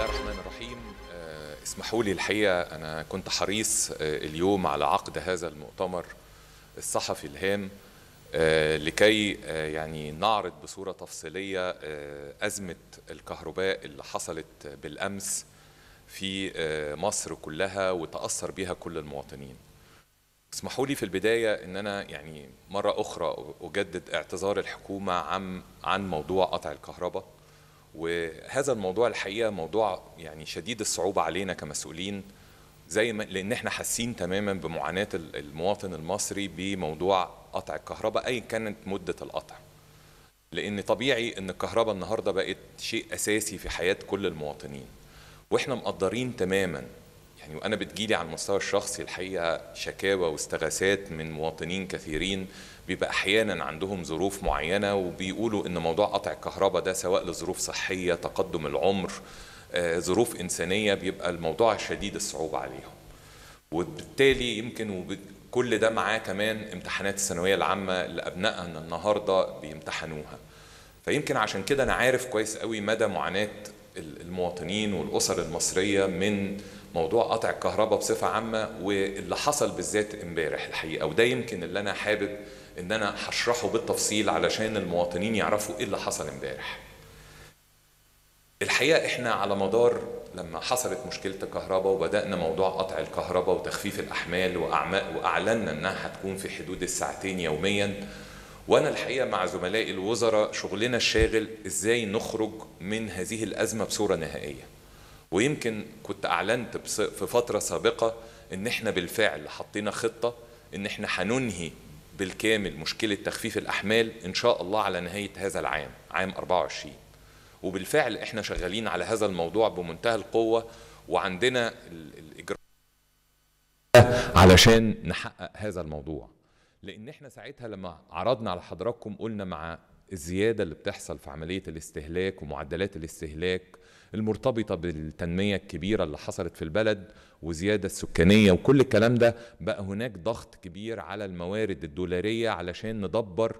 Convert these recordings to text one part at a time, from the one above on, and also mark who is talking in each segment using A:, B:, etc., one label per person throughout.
A: الله الرحمن الرحيم آه، اسمحوا لي الحقيقة أنا كنت حريص آه، اليوم على عقد هذا المؤتمر الصحفي الهام آه، لكي يعني نعرض بصورة تفصيلية أزمة الكهرباء اللي حصلت بالأمس في مصر كلها وتأثر بها كل المواطنين اسمحوا لي في البداية أن أنا يعني مرة أخرى أجدد اعتذار الحكومة عن عن موضوع قطع الكهرباء وهذا الموضوع الحقيقه موضوع يعني شديد الصعوبه علينا كمسؤولين زي ما لان احنا حاسين تماما بمعاناه المواطن المصري بموضوع قطع الكهرباء ايا كانت مده القطع. لان طبيعي ان الكهرباء النهارده بقت شيء اساسي في حياه كل المواطنين واحنا مقدرين تماما يعني وانا بتجيلي على المستوى الشخصي الحقيقه شكاوى واستغاثات من مواطنين كثيرين بيبقى احيانا عندهم ظروف معينه وبيقولوا ان موضوع قطع الكهرباء ده سواء لظروف صحيه تقدم العمر آه، ظروف انسانيه بيبقى الموضوع شديد الصعوبه عليهم وبالتالي يمكن كل ده معاه كمان امتحانات الثانويه العامه اللي ابنائنا النهارده بيمتحنوها فيمكن عشان كده انا عارف كويس قوي مدى معاناه المواطنين والاسر المصريه من موضوع قطع الكهرباء بصفه عامه واللي حصل بالذات امبارح الحقيقه وده يمكن اللي انا حابب ان انا هشرحه بالتفصيل علشان المواطنين يعرفوا ايه اللي حصل امبارح. الحقيقه احنا على مدار لما حصلت مشكله الكهرباء وبدانا موضوع قطع الكهرباء وتخفيف الاحمال واعلنا انها هتكون في حدود الساعتين يوميا وانا الحقيقه مع زملائي الوزراء شغلنا الشاغل ازاي نخرج من هذه الازمه بصوره نهائيه. ويمكن كنت اعلنت في فتره سابقه ان احنا بالفعل حطينا خطه ان احنا هننهي بالكامل مشكله تخفيف الاحمال ان شاء الله على نهايه هذا العام عام 24 وبالفعل احنا شغالين على هذا الموضوع بمنتهى القوه وعندنا الاجراء علشان نحقق هذا الموضوع لان احنا ساعتها لما عرضنا على حضراتكم قلنا مع الزياده اللي بتحصل في عمليه الاستهلاك ومعدلات الاستهلاك المرتبطة بالتنمية الكبيرة اللي حصلت في البلد وزيادة السكانية وكل الكلام ده بقى هناك ضغط كبير على الموارد الدولارية علشان ندبر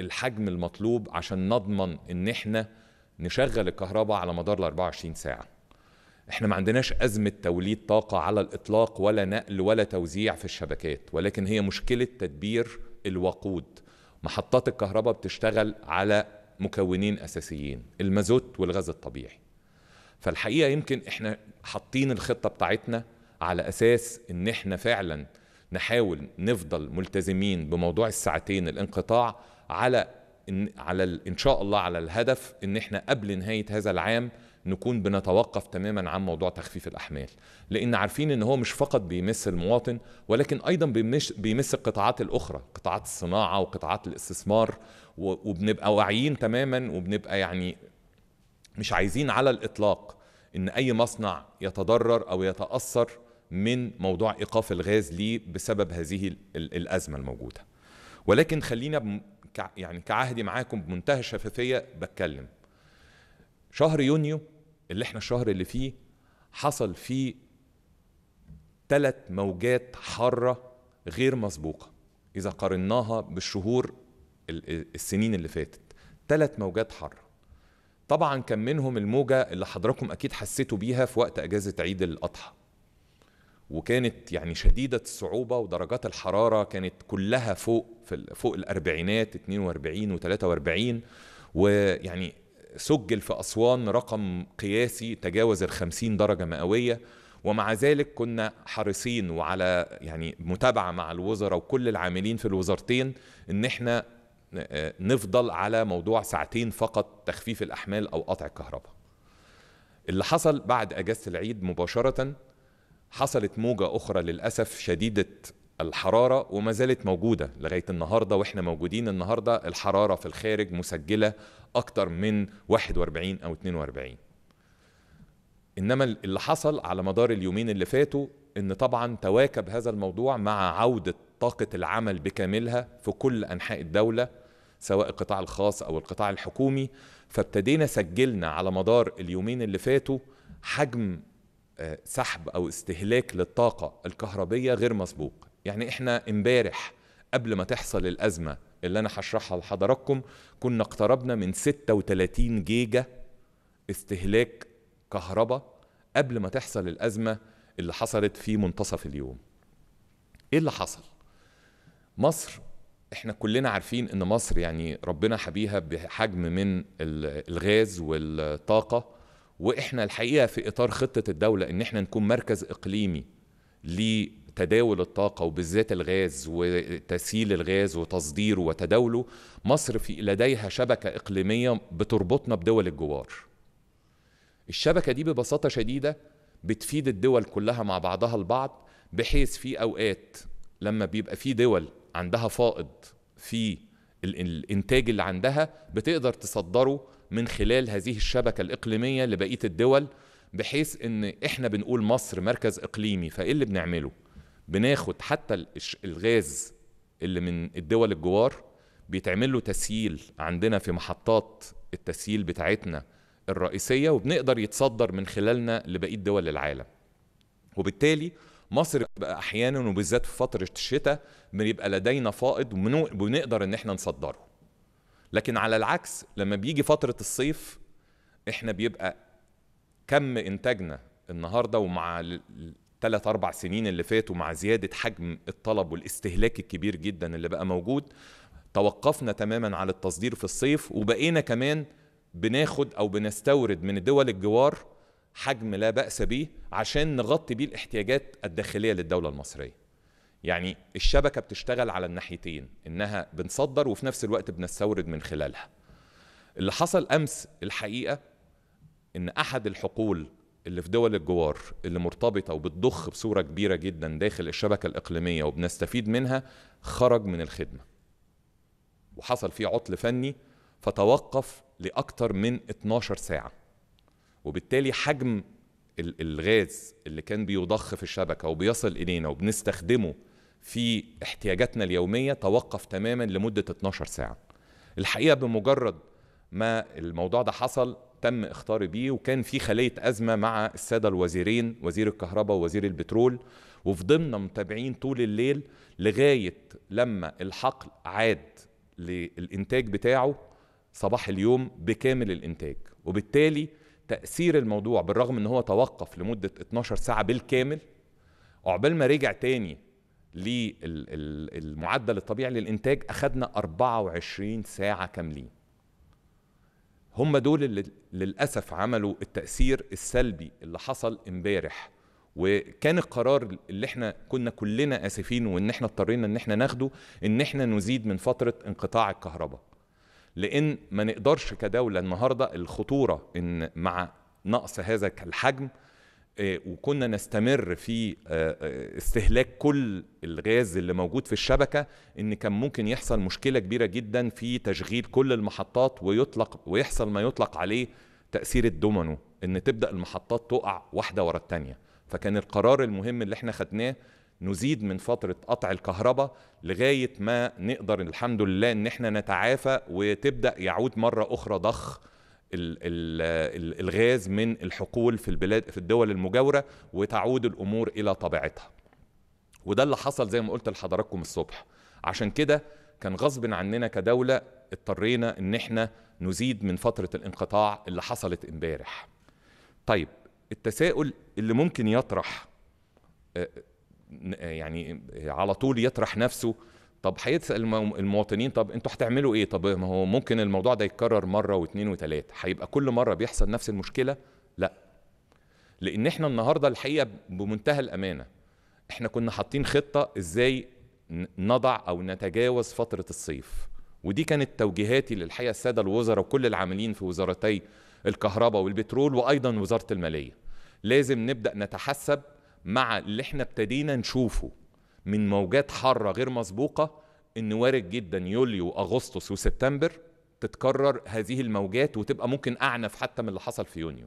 A: الحجم المطلوب عشان نضمن ان احنا نشغل الكهرباء على مدار ال 24 ساعة احنا ما عندناش أزمة توليد طاقة على الإطلاق ولا نقل ولا توزيع في الشبكات ولكن هي مشكلة تدبير الوقود محطات الكهرباء بتشتغل على مكونين أساسيين المازوت والغاز الطبيعي فالحقيقه يمكن احنا حاطين الخطه بتاعتنا على اساس ان احنا فعلا نحاول نفضل ملتزمين بموضوع الساعتين الانقطاع على إن على ان شاء الله على الهدف ان احنا قبل نهايه هذا العام نكون بنتوقف تماما عن موضوع تخفيف الاحمال لان عارفين ان هو مش فقط بيمس المواطن ولكن ايضا بيمس القطاعات الاخرى قطاعات الصناعه وقطاعات الاستثمار وبنبقى واعيين تماما وبنبقى يعني مش عايزين على الاطلاق ان اي مصنع يتضرر او يتاثر من موضوع ايقاف الغاز ليه بسبب هذه الازمه الموجوده ولكن خلينا يعني كعهدي معاكم بمنتهى الشفافيه بتكلم شهر يونيو اللي احنا الشهر اللي فيه حصل فيه ثلاث موجات حاره غير مسبوقه اذا قارناها بالشهور السنين اللي فاتت ثلاث موجات حاره طبعا كان منهم الموجة اللي حضراتكم أكيد حسيتوا بيها في وقت أجازة عيد الأضحى وكانت يعني شديدة الصعوبة ودرجات الحرارة كانت كلها فوق في فوق الأربعينات 42 و43 ويعني سجل في أسوان رقم قياسي تجاوز ال 50 درجة مئوية ومع ذلك كنا حريصين وعلى يعني متابعة مع الوزراء وكل العاملين في الوزارتين إن إحنا آه، نفضل على موضوع ساعتين فقط تخفيف الأحمال أو قطع الكهرباء اللي حصل بعد أجازة العيد مباشرة حصلت موجة أخرى للأسف شديدة الحرارة وما زالت موجودة لغاية النهاردة وإحنا موجودين النهاردة الحرارة في الخارج مسجلة أكتر من 41 أو 42 إنما اللي حصل على مدار اليومين اللي فاتوا إن طبعا تواكب هذا الموضوع مع عودة طاقة العمل بكاملها في كل أنحاء الدولة سواء القطاع الخاص او القطاع الحكومي فابتدينا سجلنا على مدار اليومين اللي فاتوا حجم آه، سحب او استهلاك للطاقه الكهربيه غير مسبوق يعني احنا امبارح قبل ما تحصل الازمه اللي انا هشرحها لحضراتكم كنا اقتربنا من 36 جيجا استهلاك كهرباء قبل ما تحصل الازمه اللي حصلت في منتصف اليوم ايه اللي حصل مصر احنا كلنا عارفين ان مصر يعني ربنا حبيها بحجم من الغاز والطاقه واحنا الحقيقه في اطار خطه الدوله ان احنا نكون مركز اقليمي لتداول الطاقه وبالذات الغاز وتسييل الغاز وتصديره وتداوله مصر في لديها شبكه اقليميه بتربطنا بدول الجوار الشبكه دي ببساطه شديده بتفيد الدول كلها مع بعضها البعض بحيث في اوقات لما بيبقى في دول عندها فائض في الانتاج اللي عندها بتقدر تصدره من خلال هذه الشبكه الاقليميه لبقيه الدول بحيث ان احنا بنقول مصر مركز اقليمي فايه اللي بنعمله بناخد حتى الغاز اللي من الدول الجوار بيتعمل له تسييل عندنا في محطات التسييل بتاعتنا الرئيسيه وبنقدر يتصدر من خلالنا لبقيه دول العالم وبالتالي مصر بقى احيانا وبالذات في فتره الشتاء بيبقى لدينا فائض وبنقدر ان احنا نصدره لكن على العكس لما بيجي فتره الصيف احنا بيبقى كم انتاجنا النهارده ومع ثلاث اربع سنين اللي فاتوا مع زياده حجم الطلب والاستهلاك الكبير جدا اللي بقى موجود توقفنا تماما على التصدير في الصيف وبقينا كمان بناخد او بنستورد من دول الجوار حجم لا باس به عشان نغطي بيه الاحتياجات الداخليه للدوله المصريه يعني الشبكه بتشتغل على الناحيتين انها بنصدر وفي نفس الوقت بنستورد من خلالها اللي حصل امس الحقيقه ان احد الحقول اللي في دول الجوار اللي مرتبطه وبتضخ بصوره كبيره جدا داخل الشبكه الاقليميه وبنستفيد منها خرج من الخدمه وحصل فيه عطل فني فتوقف لاكثر من 12 ساعه وبالتالي حجم الغاز اللي كان بيضخ في الشبكه وبيصل الينا وبنستخدمه في احتياجاتنا اليوميه توقف تماما لمده 12 ساعه. الحقيقه بمجرد ما الموضوع ده حصل تم اختار بيه وكان في خليه ازمه مع الساده الوزيرين وزير الكهرباء ووزير البترول وفضلنا متابعين طول الليل لغايه لما الحقل عاد للانتاج بتاعه صباح اليوم بكامل الانتاج وبالتالي تأثير الموضوع بالرغم ان هو توقف لمدة 12 ساعة بالكامل عقبال ما رجع تاني للمعدل الطبيعي للإنتاج أخدنا 24 ساعة كاملين هم دول اللي للأسف عملوا التأثير السلبي اللي حصل امبارح وكان القرار اللي احنا كنا كلنا اسفين وان احنا اضطرينا ان احنا ناخده ان احنا نزيد من فتره انقطاع الكهرباء لان ما نقدرش كدوله النهارده الخطوره ان مع نقص هذا الحجم آه، وكنا نستمر في آه، آه، استهلاك كل الغاز اللي موجود في الشبكه ان كان ممكن يحصل مشكله كبيره جدا في تشغيل كل المحطات ويطلق ويحصل ما يطلق عليه تاثير الدومينو ان تبدا المحطات تقع واحده ورا الثانيه فكان القرار المهم اللي احنا خدناه نزيد من فترة قطع الكهرباء لغاية ما نقدر الحمد لله إن إحنا نتعافى وتبدأ يعود مرة أخرى ضخ الغاز من الحقول في البلاد في الدول المجاورة وتعود الأمور إلى طبيعتها وده اللي حصل زي ما قلت لحضراتكم الصبح عشان كده كان غصب عننا كدولة اضطرينا إن إحنا نزيد من فترة الانقطاع اللي حصلت امبارح طيب التساؤل اللي ممكن يطرح آه، يعني على طول يطرح نفسه طب هيسال المواطنين طب انتوا هتعملوا ايه طب ما هو ممكن الموضوع ده يتكرر مره واثنين وثلاثه هيبقى كل مره بيحصل نفس المشكله لا لان احنا النهارده الحقيقه بمنتهى الامانه احنا كنا حاطين خطه ازاي نضع او نتجاوز فتره الصيف ودي كانت توجيهاتي للحقيقه الساده الوزراء وكل العاملين في وزارتي الكهرباء والبترول وايضا وزاره الماليه لازم نبدا نتحسب مع اللي احنا ابتدينا نشوفه من موجات حاره غير مسبوقه ان وارد جدا يوليو اغسطس وسبتمبر تتكرر هذه الموجات وتبقى ممكن اعنف حتى من اللي حصل في يونيو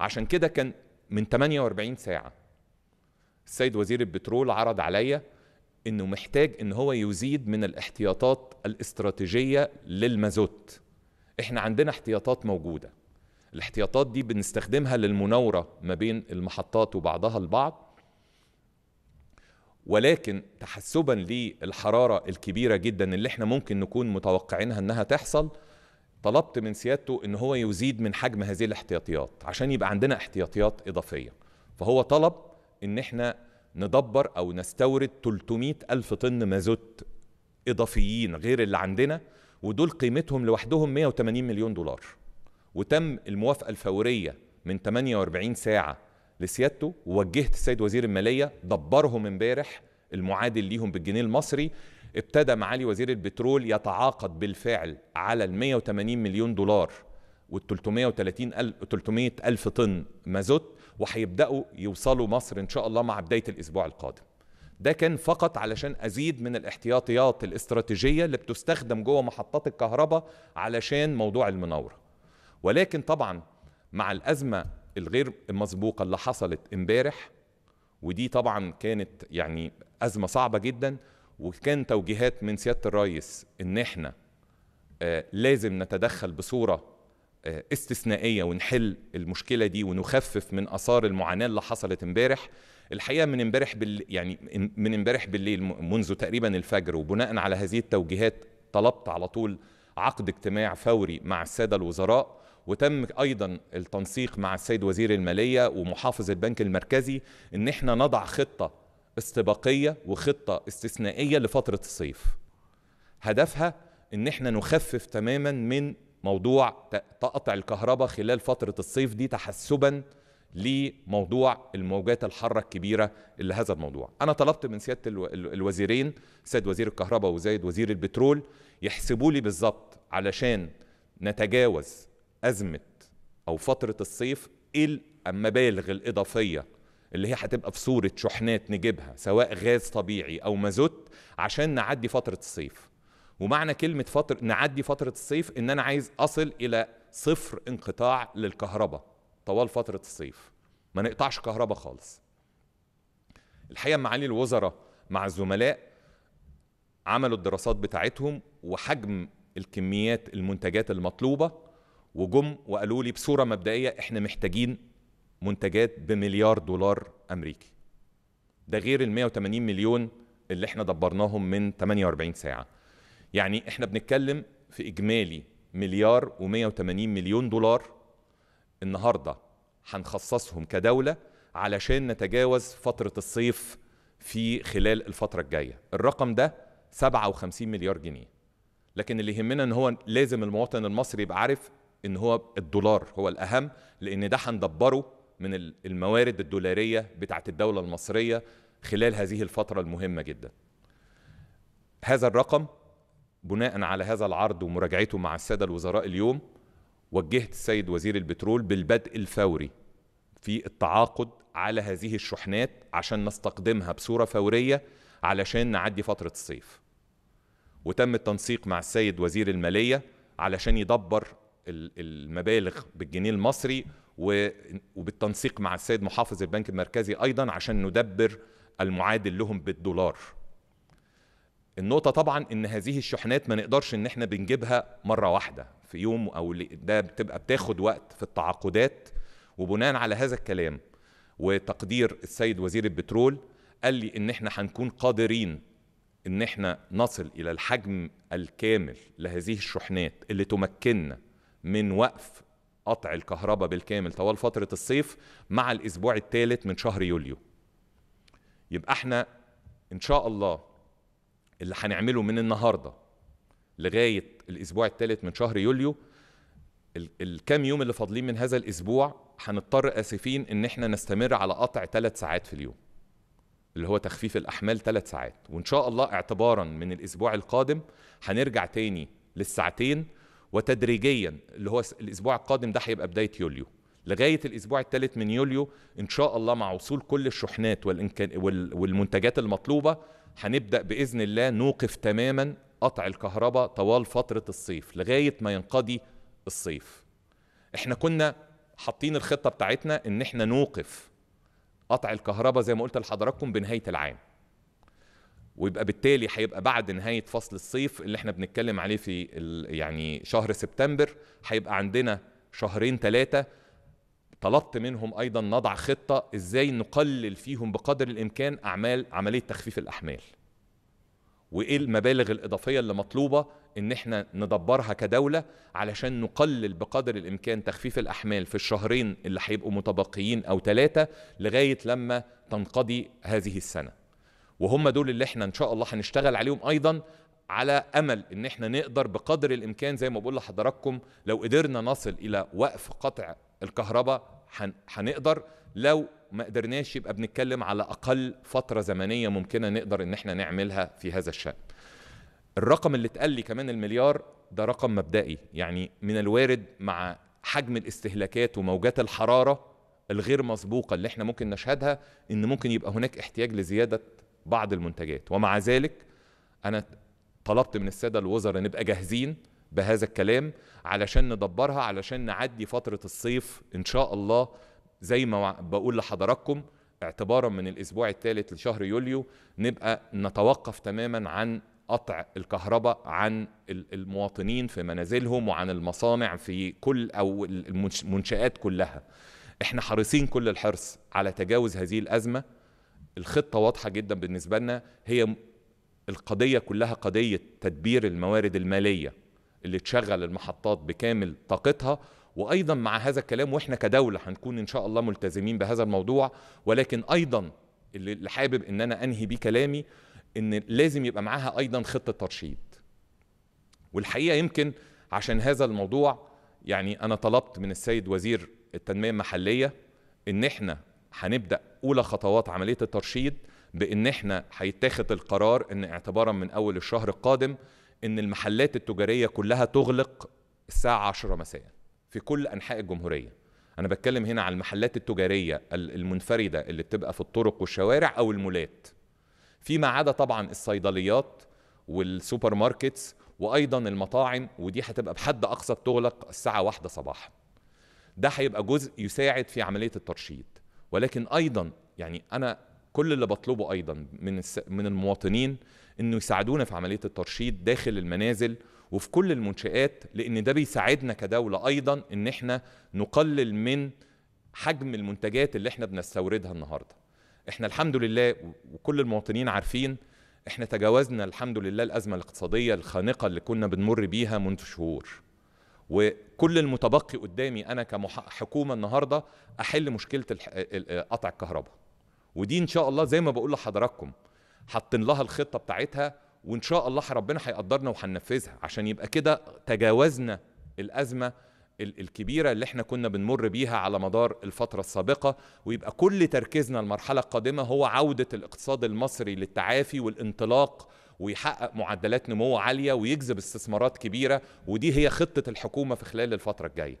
A: عشان كده كان من 48 ساعه السيد وزير البترول عرض عليا انه محتاج ان هو يزيد من الاحتياطات الاستراتيجيه للمازوت احنا عندنا احتياطات موجوده الاحتياطات دي بنستخدمها للمناورة ما بين المحطات وبعضها البعض ولكن تحسبا للحرارة الكبيرة جدا اللي احنا ممكن نكون متوقعينها انها تحصل طلبت من سيادته ان هو يزيد من حجم هذه الاحتياطيات عشان يبقى عندنا احتياطيات اضافية فهو طلب ان احنا ندبر او نستورد 300 الف طن مازوت اضافيين غير اللي عندنا ودول قيمتهم لوحدهم 180 مليون دولار وتم الموافقه الفوريه من 48 ساعه لسيادته ووجهت السيد وزير الماليه دبرهم امبارح المعادل ليهم بالجنيه المصري ابتدى معالي وزير البترول يتعاقد بالفعل على ال 180 مليون دولار وال 330 ألف 300 ألف طن مازوت وهيبدأوا يوصلوا مصر إن شاء الله مع بداية الأسبوع القادم. ده كان فقط علشان أزيد من الاحتياطيات الاستراتيجية اللي بتستخدم جوه محطات الكهرباء علشان موضوع المناورة. ولكن طبعا مع الازمه الغير مسبوقه اللي حصلت امبارح ودي طبعا كانت يعني ازمه صعبه جدا وكان توجيهات من سياده الرئيس ان احنا آه لازم نتدخل بصوره آه استثنائيه ونحل المشكله دي ونخفف من اثار المعاناه اللي حصلت امبارح الحقيقه من امبارح بال يعني من امبارح بالليل منذ تقريبا الفجر وبناء على هذه التوجيهات طلبت على طول عقد اجتماع فوري مع الساده الوزراء وتم ايضا التنسيق مع السيد وزير الماليه ومحافظ البنك المركزي ان احنا نضع خطه استباقيه وخطه استثنائيه لفتره الصيف هدفها ان احنا نخفف تماما من موضوع تقطع الكهرباء خلال فتره الصيف دي تحسبا لموضوع الموجات الحاره الكبيره اللي هذا الموضوع انا طلبت من سياده الوزيرين سيد وزير الكهرباء وزيد وزير البترول يحسبوا لي بالظبط علشان نتجاوز ازمه او فتره الصيف ايه المبالغ الاضافيه اللي هي هتبقى في صوره شحنات نجيبها سواء غاز طبيعي او مازوت عشان نعدي فتره الصيف ومعنى كلمه فتر نعدي فتره الصيف ان انا عايز اصل الى صفر انقطاع للكهرباء طوال فتره الصيف ما نقطعش كهرباء خالص الحقيقه معالي الوزراء مع الزملاء عملوا الدراسات بتاعتهم وحجم الكميات المنتجات المطلوبه وجم وقالوا لي بصوره مبدئيه احنا محتاجين منتجات بمليار دولار امريكي ده غير ال 180 مليون اللي احنا دبرناهم من 48 ساعه يعني احنا بنتكلم في اجمالي مليار و180 مليون دولار النهارده هنخصصهم كدوله علشان نتجاوز فتره الصيف في خلال الفتره الجايه الرقم ده 57 مليار جنيه لكن اللي يهمنا ان هو لازم المواطن المصري يبقى عارف ان هو الدولار هو الاهم لان ده هندبره من الموارد الدولاريه بتاعه الدوله المصريه خلال هذه الفتره المهمه جدا هذا الرقم بناء على هذا العرض ومراجعته مع الساده الوزراء اليوم وجهت السيد وزير البترول بالبدء الفوري في التعاقد على هذه الشحنات عشان نستقدمها بصوره فوريه علشان نعدي فتره الصيف وتم التنسيق مع السيد وزير الماليه علشان يدبر المبالغ بالجنيه المصري وبالتنسيق مع السيد محافظ البنك المركزي ايضا عشان ندبر المعادل لهم بالدولار النقطة طبعا ان هذه الشحنات ما نقدرش ان احنا بنجيبها مرة واحدة في يوم او ده بتبقى بتاخد وقت في التعاقدات وبناء على هذا الكلام وتقدير السيد وزير البترول قال لي ان احنا هنكون قادرين ان احنا نصل الى الحجم الكامل لهذه الشحنات اللي تمكننا من وقف قطع الكهرباء بالكامل طوال فترة الصيف مع الأسبوع الثالث من شهر يوليو يبقى احنا إن شاء الله اللي هنعمله من النهاردة لغاية الأسبوع الثالث من شهر يوليو الكام يوم اللي فاضلين من هذا الأسبوع هنضطر آسفين إن احنا نستمر على قطع ثلاث ساعات في اليوم اللي هو تخفيف الأحمال ثلاث ساعات وإن شاء الله اعتبارا من الأسبوع القادم هنرجع تاني للساعتين وتدريجيا اللي هو الاسبوع القادم ده هيبقى بدايه يوليو لغايه الاسبوع الثالث من يوليو ان شاء الله مع وصول كل الشحنات والإمكان والمنتجات المطلوبه هنبدا باذن الله نوقف تماما قطع الكهرباء طوال فتره الصيف لغايه ما ينقضي الصيف احنا كنا حاطين الخطه بتاعتنا ان احنا نوقف قطع الكهرباء زي ما قلت لحضراتكم بنهايه العام ويبقى بالتالي هيبقى بعد نهايه فصل الصيف اللي احنا بنتكلم عليه في يعني شهر سبتمبر هيبقى عندنا شهرين ثلاثه طلبت منهم ايضا نضع خطه ازاي نقلل فيهم بقدر الامكان اعمال عمليه تخفيف الاحمال وايه المبالغ الاضافيه اللي مطلوبه ان احنا ندبرها كدوله علشان نقلل بقدر الامكان تخفيف الاحمال في الشهرين اللي هيبقوا متبقيين او ثلاثه لغايه لما تنقضي هذه السنه وهم دول اللي احنا ان شاء الله هنشتغل عليهم ايضا على امل ان احنا نقدر بقدر الامكان زي ما بقول لحضراتكم لو قدرنا نصل الى وقف قطع الكهرباء هنقدر لو ما قدرناش يبقى بنتكلم على اقل فتره زمنيه ممكنه نقدر ان احنا نعملها في هذا الشان الرقم اللي اتقال لي كمان المليار ده رقم مبدئي يعني من الوارد مع حجم الاستهلاكات وموجات الحراره الغير مسبوقه اللي احنا ممكن نشهدها ان ممكن يبقى هناك احتياج لزياده بعض المنتجات ومع ذلك انا طلبت من الساده الوزراء نبقى جاهزين بهذا الكلام علشان ندبرها علشان نعدي فتره الصيف ان شاء الله زي ما بقول لحضراتكم اعتبارا من الاسبوع الثالث لشهر يوليو نبقى نتوقف تماما عن قطع الكهرباء عن المواطنين في منازلهم وعن المصانع في كل او المنشآت كلها. احنا حريصين كل الحرص على تجاوز هذه الازمه الخطه واضحه جدا بالنسبه لنا هي القضيه كلها قضيه تدبير الموارد الماليه اللي تشغل المحطات بكامل طاقتها وايضا مع هذا الكلام واحنا كدوله هنكون ان شاء الله ملتزمين بهذا الموضوع ولكن ايضا اللي حابب ان انا انهي بيه كلامي ان لازم يبقى معاها ايضا خطه ترشيد والحقيقه يمكن عشان هذا الموضوع يعني انا طلبت من السيد وزير التنميه المحليه ان احنا هنبدا اولى خطوات عمليه الترشيد بان احنا هيتاخد القرار ان اعتبارا من اول الشهر القادم ان المحلات التجاريه كلها تغلق الساعه 10 مساء في كل انحاء الجمهوريه انا بتكلم هنا على المحلات التجاريه المنفرده اللي بتبقى في الطرق والشوارع او المولات فيما عدا طبعا الصيدليات والسوبر ماركتس وايضا المطاعم ودي هتبقى بحد اقصى بتغلق الساعه واحدة صباحا ده هيبقى جزء يساعد في عمليه الترشيد ولكن ايضا يعني انا كل اللي بطلبه ايضا من من المواطنين انه يساعدونا في عمليه الترشيد داخل المنازل وفي كل المنشآت لأن ده بيساعدنا كدولة أيضا إن إحنا نقلل من حجم المنتجات اللي إحنا بنستوردها النهاردة إحنا الحمد لله وكل المواطنين عارفين إحنا تجاوزنا الحمد لله الأزمة الاقتصادية الخانقة اللي كنا بنمر بيها منذ شهور وكل المتبقي قدامي انا كحكومه النهارده احل مشكله قطع الكهرباء ودي ان شاء الله زي ما بقول لحضراتكم حاطين لها الخطه بتاعتها وان شاء الله ربنا هيقدرنا وهننفذها عشان يبقى كده تجاوزنا الازمه الكبيرة اللي احنا كنا بنمر بيها على مدار الفترة السابقة ويبقى كل تركيزنا المرحلة القادمة هو عودة الاقتصاد المصري للتعافي والانطلاق ويحقق معدلات نمو عاليه ويجذب استثمارات كبيره ودي هي خطه الحكومه في خلال الفتره الجايه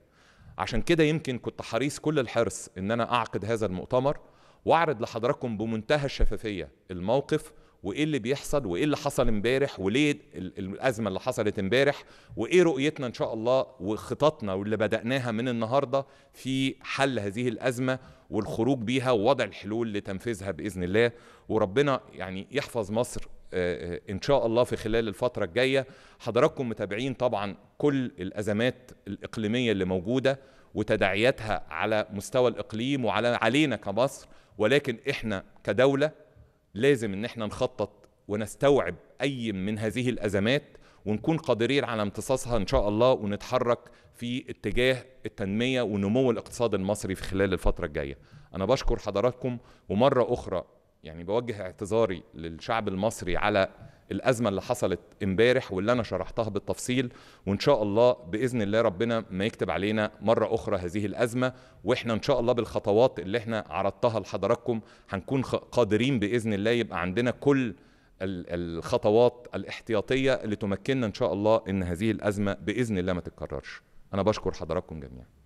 A: عشان كده يمكن كنت حريص كل الحرص ان انا اعقد هذا المؤتمر واعرض لحضراتكم بمنتهى الشفافيه الموقف وايه اللي بيحصل وايه اللي حصل امبارح وليه الازمه اللي حصلت امبارح وايه رؤيتنا ان شاء الله وخططنا واللي بداناها من النهارده في حل هذه الازمه والخروج بيها ووضع الحلول لتنفيذها باذن الله وربنا يعني يحفظ مصر آه، آه، ان شاء الله في خلال الفتره الجايه حضراتكم متابعين طبعا كل الازمات الاقليميه اللي موجوده وتداعياتها على مستوى الاقليم وعلى علينا كمصر ولكن احنا كدوله لازم ان احنا نخطط ونستوعب اي من هذه الازمات ونكون قادرين على امتصاصها ان شاء الله ونتحرك في اتجاه التنميه ونمو الاقتصاد المصري في خلال الفتره الجايه. انا بشكر حضراتكم ومره اخرى يعني بوجه اعتذاري للشعب المصري على الازمه اللي حصلت امبارح واللي انا شرحتها بالتفصيل وان شاء الله باذن الله ربنا ما يكتب علينا مره اخرى هذه الازمه واحنا ان شاء الله بالخطوات اللي احنا عرضتها لحضراتكم هنكون قادرين باذن الله يبقى عندنا كل الخطوات الاحتياطيه اللي تمكننا ان شاء الله ان هذه الازمه باذن الله ما تتكررش انا بشكر حضراتكم جميعا